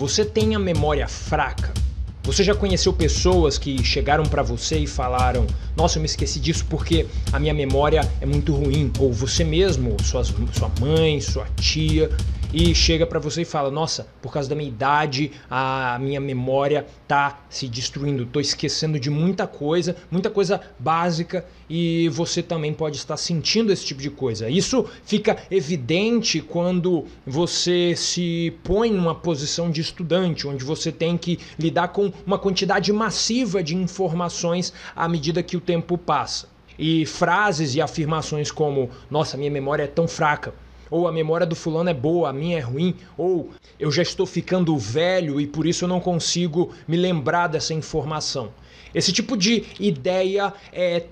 você tem a memória fraca? Você já conheceu pessoas que chegaram para você e falaram: Nossa, eu me esqueci disso porque a minha memória é muito ruim? Ou você mesmo, suas, sua mãe, sua tia, e chega para você e fala: Nossa, por causa da minha idade, a minha memória tá se destruindo, tô esquecendo de muita coisa, muita coisa básica e você também pode estar sentindo esse tipo de coisa. Isso fica evidente quando você se põe numa posição de estudante, onde você tem que lidar com uma quantidade massiva de informações à medida que o tempo passa. E frases e afirmações como: Nossa, minha memória é tão fraca ou a memória do fulano é boa, a minha é ruim, ou eu já estou ficando velho e por isso eu não consigo me lembrar dessa informação. Esse tipo de ideia é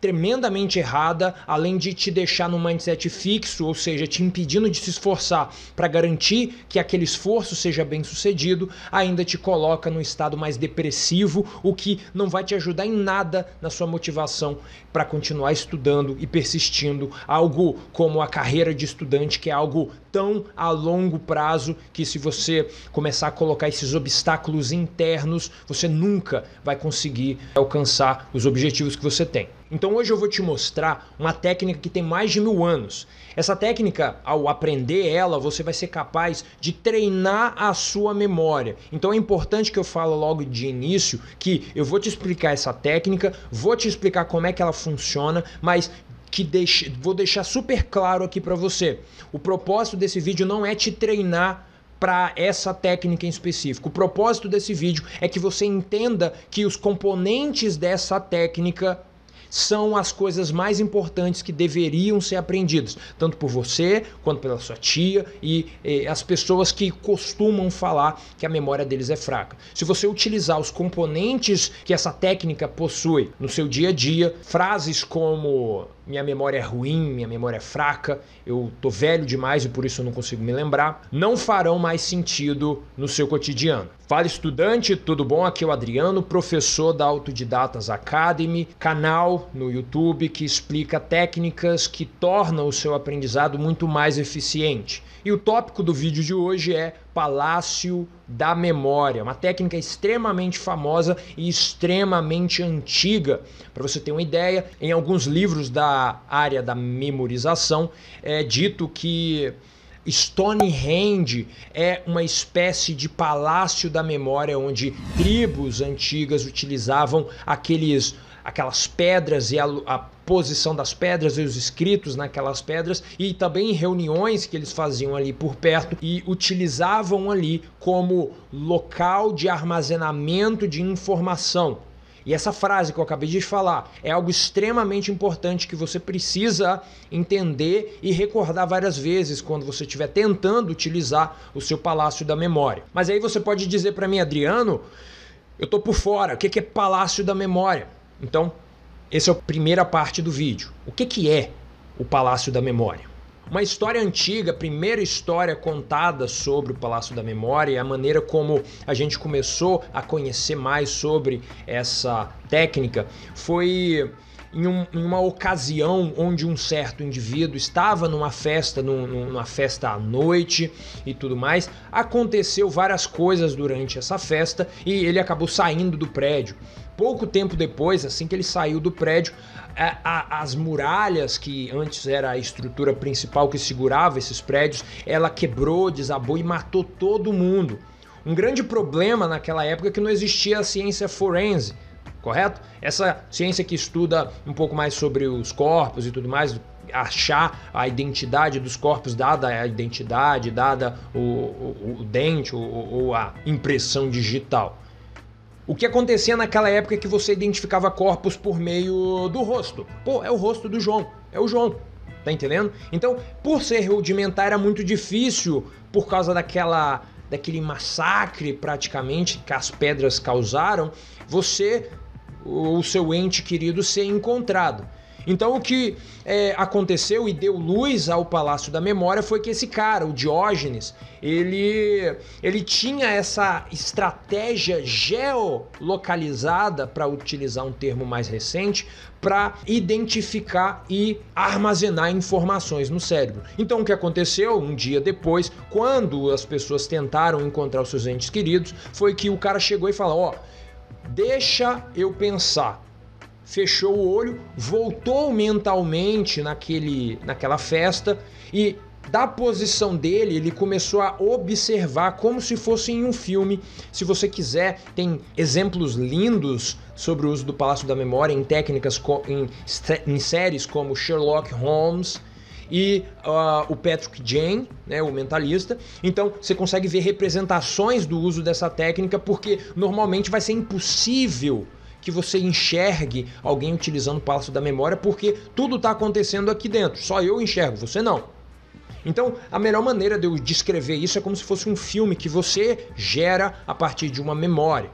tremendamente errada, além de te deixar num mindset fixo, ou seja, te impedindo de se esforçar para garantir que aquele esforço seja bem sucedido, ainda te coloca num estado mais depressivo, o que não vai te ajudar em nada na sua motivação para continuar estudando e persistindo, algo como a carreira de estudante, que é algo tão a longo prazo que se você começar a colocar esses obstáculos internos, você nunca vai conseguir alcançar os objetivos que você tem. Então hoje eu vou te mostrar uma técnica que tem mais de mil anos. Essa técnica, ao aprender ela, você vai ser capaz de treinar a sua memória. Então é importante que eu falo logo de início que eu vou te explicar essa técnica, vou te explicar como é que ela funciona, mas que deixe, vou deixar super claro aqui para você. O propósito desse vídeo não é te treinar para essa técnica em específico. O propósito desse vídeo é que você entenda que os componentes dessa técnica são as coisas mais importantes que deveriam ser aprendidas, tanto por você quanto pela sua tia e, as pessoas que costumam falar que a memória deles é fraca. Se você utilizar os componentes que essa técnica possui no seu dia a dia, frases como minha memória é ruim, minha memória é fraca, eu tô velho demais e por isso eu não consigo me lembrar, não farão mais sentido no seu cotidiano. Fala estudante, tudo bom? Aqui é o Adriano, professor da Autodidatas Academy, canal no YouTube que explica técnicas que tornam o seu aprendizado muito mais eficiente. E o tópico do vídeo de hoje é Palácio da Memória, uma técnica extremamente famosa e extremamente antiga. Para você ter uma ideia, em alguns livros da área da memorização é dito que Stonehenge é uma espécie de palácio da memória onde tribos antigas utilizavam aqueles aquelas pedras e a, a posição das pedras e os escritos naquelas pedras e também em reuniões que eles faziam ali por perto e utilizavam ali como local de armazenamento de informação. E essa frase que eu acabei de falar é algo extremamente importante que você precisa entender e recordar várias vezes quando você estiver tentando utilizar o seu palácio da memória. Mas aí você pode dizer para mim, Adriano, eu tô por fora. O que é palácio da memória? Então, essa é a primeira parte do vídeo. O que, que é o Palácio da Memória? Uma história antiga, a primeira história contada sobre o Palácio da Memória e é a maneira como a gente começou a conhecer mais sobre essa técnica foi em, um, em, uma ocasião onde um certo indivíduo estava numa festa, num, numa festa à noite e tudo mais, aconteceu várias coisas durante essa festa e ele acabou saindo do prédio. Pouco tempo depois, assim que ele saiu do prédio, a, é, a, as muralhas que antes era a estrutura principal que segurava esses prédios, ela quebrou, desabou e matou todo mundo. Um grande problema naquela época é que não existia a ciência forense correto? Essa ciência que estuda um pouco mais sobre os corpos e tudo mais, achar a identidade dos corpos, dada a identidade, dada o, o, o dente ou, ou a impressão digital. O que acontecia naquela época é que você identificava corpos por meio do rosto. Pô, é o rosto do João, é o João. Tá entendendo? Então, por ser rudimentar, era muito difícil por causa daquela daquele massacre praticamente que as pedras causaram, você ou seu ente querido ser encontrado. Então o que é, aconteceu e deu luz ao Palácio da Memória foi que esse cara, o Diógenes, ele, ele tinha essa estratégia geolocalizada, para utilizar um termo mais recente, para identificar e armazenar informações no cérebro. Então o que aconteceu um dia depois, quando as pessoas tentaram encontrar os seus entes queridos, foi que o cara chegou e falou: ó oh, Deixa eu pensar. Fechou o olho, voltou mentalmente naquele, naquela festa e da posição dele, ele começou a observar como se fosse em um filme. Se você quiser, tem exemplos lindos sobre o uso do Palácio da Memória em técnicas em, em séries como Sherlock Holmes, e uh, o Patrick Jane, né, o mentalista. Então você consegue ver representações do uso dessa técnica, porque normalmente vai ser impossível que você enxergue alguém utilizando o passo da memória, porque tudo está acontecendo aqui dentro. Só eu enxergo, você não. Então, a melhor maneira de eu descrever isso é como se fosse um filme que você gera a partir de uma memória.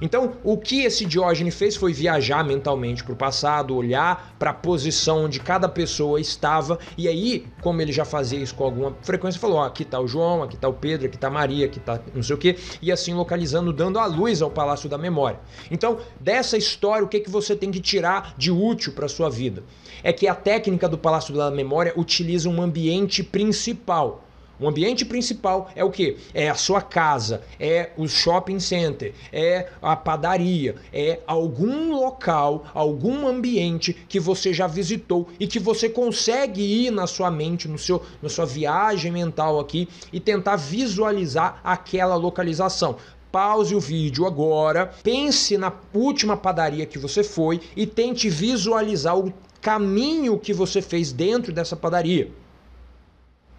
Então, o que esse Diógenes fez foi viajar mentalmente para o passado, olhar para a posição onde cada pessoa estava, e aí, como ele já fazia isso com alguma frequência, falou: ó, aqui está o João, aqui está o Pedro, aqui está a Maria, aqui está não sei o quê, e assim localizando, dando a luz ao Palácio da Memória. Então, dessa história, o que, que você tem que tirar de útil para sua vida? É que a técnica do Palácio da Memória utiliza um ambiente principal o ambiente principal é o que? É a sua casa, é o shopping center, é a padaria, é algum local, algum ambiente que você já visitou e que você consegue ir na sua mente, no seu, na sua viagem mental aqui e tentar visualizar aquela localização pause o vídeo agora, pense na última padaria que você foi e tente visualizar o caminho que você fez dentro dessa padaria.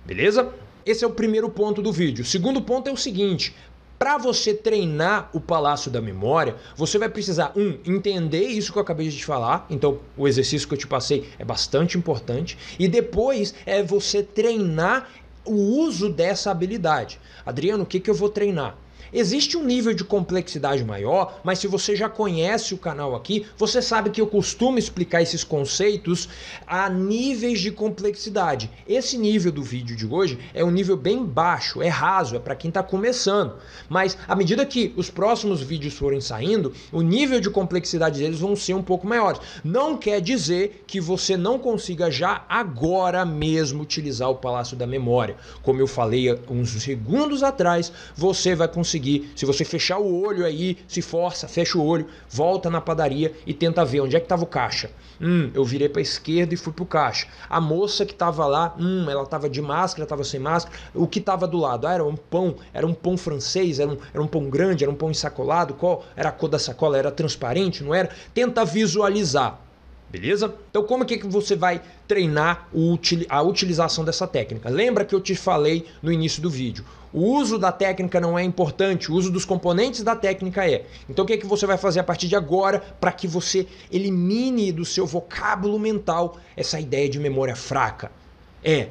Beleza? Esse é o primeiro ponto do vídeo. O segundo ponto é o seguinte: para você treinar o Palácio da Memória, você vai precisar, um, entender isso que eu acabei de te falar, então o exercício que eu te passei é bastante importante, e depois é você treinar o uso dessa habilidade. Adriano, o que, que eu vou treinar? Existe um nível de complexidade maior, mas se você já conhece o canal aqui, você sabe que eu costumo explicar esses conceitos a níveis de complexidade. Esse nível do vídeo de hoje é um nível bem baixo, é raso, é para quem está começando. Mas à medida que os próximos vídeos forem saindo, o nível de complexidade deles vão ser um pouco maiores. Não quer dizer que você não consiga já agora mesmo utilizar o Palácio da Memória. Como eu falei uns segundos atrás, você vai conseguir conseguir. Se você fechar o olho aí, se força, fecha o olho, volta na padaria e tenta ver onde é que estava o caixa. Hum, eu virei para esquerda e fui pro caixa. A moça que estava lá, hum, ela estava de máscara, estava sem máscara. O que estava do lado? Ah, era um pão, era um pão francês, era um, era um pão grande, era um pão ensacolado. Qual era a cor da sacola? Era transparente, não era? Tenta visualizar. Beleza? Então, como é que você vai treinar a utilização dessa técnica? Lembra que eu te falei no início do vídeo? O uso da técnica não é importante, o uso dos componentes da técnica é. Então o que é que você vai fazer a partir de agora para que você elimine do seu vocábulo mental essa ideia de memória fraca? É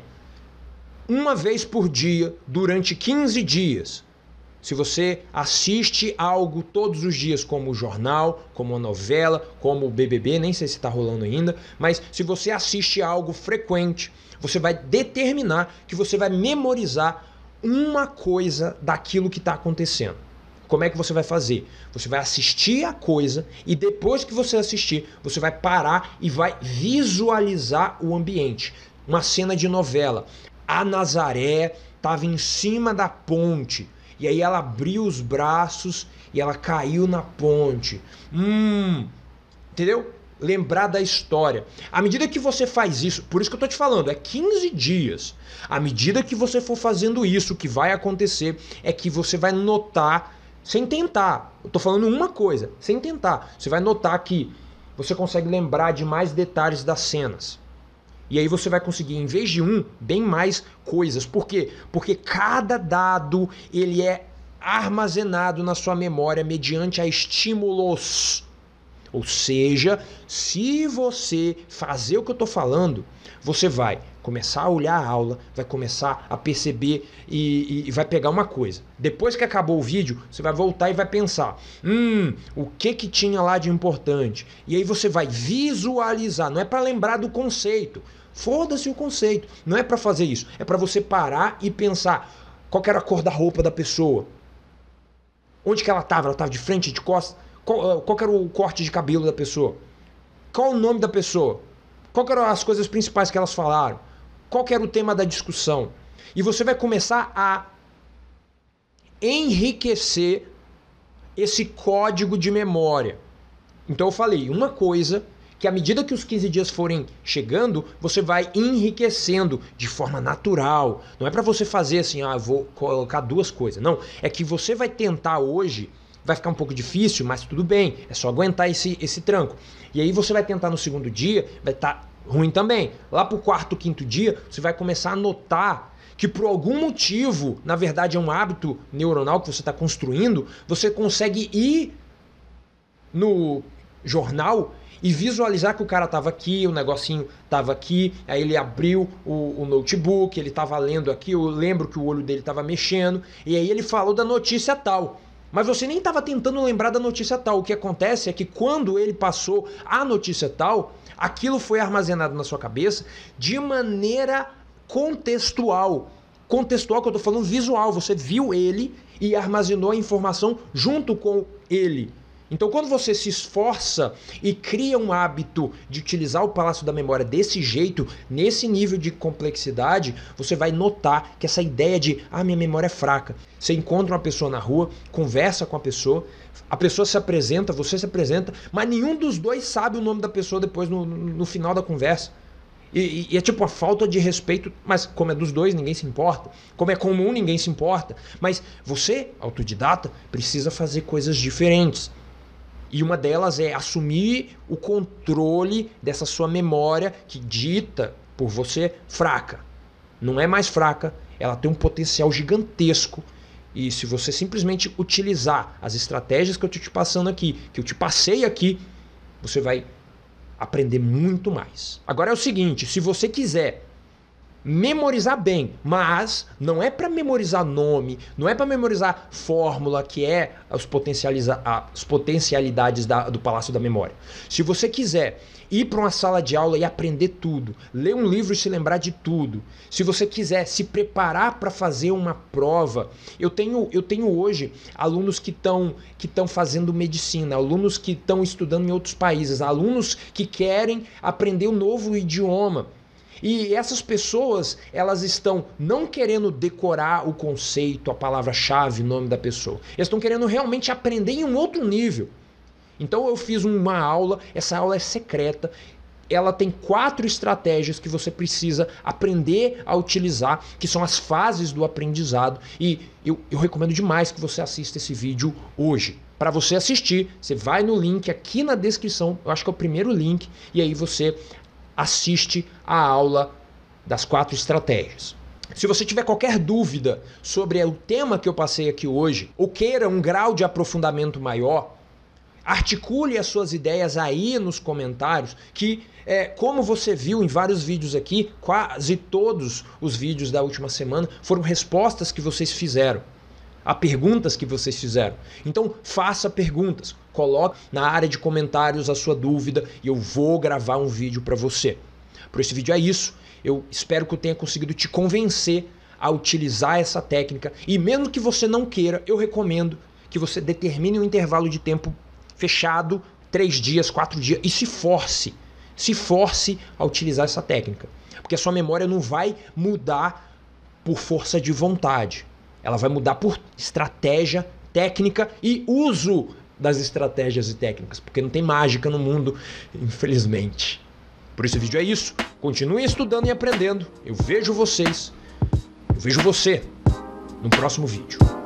uma vez por dia durante 15 dias. Se você assiste algo todos os dias, como o jornal, como a novela, como o BBB, nem sei se está rolando ainda, mas se você assiste algo frequente, você vai determinar que você vai memorizar uma coisa daquilo que está acontecendo. Como é que você vai fazer? Você vai assistir a coisa e depois que você assistir, você vai parar e vai visualizar o ambiente. Uma cena de novela. A Nazaré estava em cima da ponte. E aí ela abriu os braços e ela caiu na ponte. Hum, entendeu? lembrar da história. À medida que você faz isso, por isso que eu estou te falando, é 15 dias. À medida que você for fazendo isso, o que vai acontecer é que você vai notar, sem tentar, eu estou falando uma coisa, sem tentar, você vai notar que você consegue lembrar de mais detalhes das cenas. E aí você vai conseguir, em vez de um, bem mais coisas. Por quê? Porque cada dado ele é armazenado na sua memória mediante a estímulos ou seja, se você fazer o que eu estou falando, você vai começar a olhar a aula, vai começar a perceber e, e, e, vai pegar uma coisa. Depois que acabou o vídeo, você vai voltar e vai pensar: hum, o que que tinha lá de importante? E aí você vai visualizar. Não é para lembrar do conceito. Foda-se o conceito. Não é para fazer isso. É para você parar e pensar qual era a cor da roupa da pessoa, onde que ela estava, ela estava de frente, de costas qual, ah, qual era o corte de cabelo da pessoa? Qual o nome da pessoa? Qual eram as coisas principais que elas falaram? Qual era o tema da discussão? E você vai começar a enriquecer esse código de memória. Então eu falei uma coisa que à medida que os 15 dias forem chegando, você vai enriquecendo de forma natural. Não é para você fazer assim, ah, vou colocar duas coisas. Não, é que você vai tentar hoje Vai ficar um pouco difícil, mas tudo bem, é só aguentar esse, esse tranco. E aí você vai tentar no segundo dia, vai estar tá ruim também. Lá pro quarto, quinto dia, você vai começar a notar que por algum motivo, na verdade é um hábito neuronal que você está construindo, você consegue ir no jornal e visualizar que o cara estava aqui, o negocinho estava aqui, aí ele abriu o, o notebook, ele estava lendo aqui, eu lembro que o olho dele estava mexendo, e aí ele falou da notícia tal. Mas você nem estava tentando lembrar da notícia tal. O que acontece é que quando ele passou a notícia tal, aquilo foi armazenado na sua cabeça de maneira contextual. Contextual que eu estou falando visual. Você viu ele e armazenou a informação junto com ele. Então, quando você se esforça e cria um hábito de utilizar o Palácio da Memória desse jeito, nesse nível de complexidade, você vai notar que essa ideia de ah, minha memória é fraca. Você encontra uma pessoa na rua, conversa com a pessoa, a pessoa se apresenta, você se apresenta, mas nenhum dos dois sabe o nome da pessoa depois no, no final da conversa. E, e, é tipo uma falta de respeito, mas como é dos dois, ninguém se importa. Como é comum, ninguém se importa. Mas você, autodidata, precisa fazer coisas diferentes. E uma delas é assumir o controle dessa sua memória que dita por você fraca. Não é mais fraca, ela tem um potencial gigantesco. E se você simplesmente utilizar as estratégias que eu estou te passando aqui, que eu te passei aqui, você vai aprender muito mais. Agora é o seguinte, se você quiser memorizar bem, mas não é para memorizar nome, não é para memorizar fórmula que é as, potencializa as potencialidades da, do Palácio da Memória. Se você quiser ir para uma sala de aula e aprender tudo, ler um livro e se lembrar de tudo, se você quiser se preparar para fazer uma prova, eu tenho eu tenho hoje alunos que estão que estão fazendo medicina, alunos que estão estudando em outros países, alunos que querem aprender um novo idioma e essas pessoas, elas estão não querendo decorar o conceito, a palavra-chave, o nome da pessoa. Elas estão querendo realmente aprender em um outro nível. Então eu fiz uma aula, essa aula é secreta. Ela tem quatro estratégias que você precisa aprender a utilizar, que são as fases do aprendizado. E eu, eu recomendo demais que você assista esse vídeo hoje. Para você assistir, você vai no link aqui na descrição, eu acho que é o primeiro link, e aí você assiste a aula das quatro estratégias. Se você tiver qualquer dúvida sobre o tema que eu passei aqui hoje, ou queira um grau de aprofundamento maior, articule as suas ideias aí nos comentários, que é, como você viu em vários vídeos aqui, quase todos os vídeos da última semana foram respostas que vocês fizeram a perguntas que vocês fizeram. Então, faça perguntas coloca na área de comentários a sua dúvida e eu vou gravar um vídeo para você. Por esse vídeo é isso. Eu espero que eu tenha conseguido te convencer a utilizar essa técnica e mesmo que você não queira, eu recomendo que você determine um intervalo de tempo fechado, três dias, quatro dias e se force, se force a utilizar essa técnica, porque a sua memória não vai mudar por força de vontade. Ela vai mudar por estratégia, técnica e uso das estratégias e técnicas, porque não tem mágica no mundo, infelizmente. Por esse vídeo é isso. Continue estudando e aprendendo. Eu vejo vocês. Eu vejo você no próximo vídeo.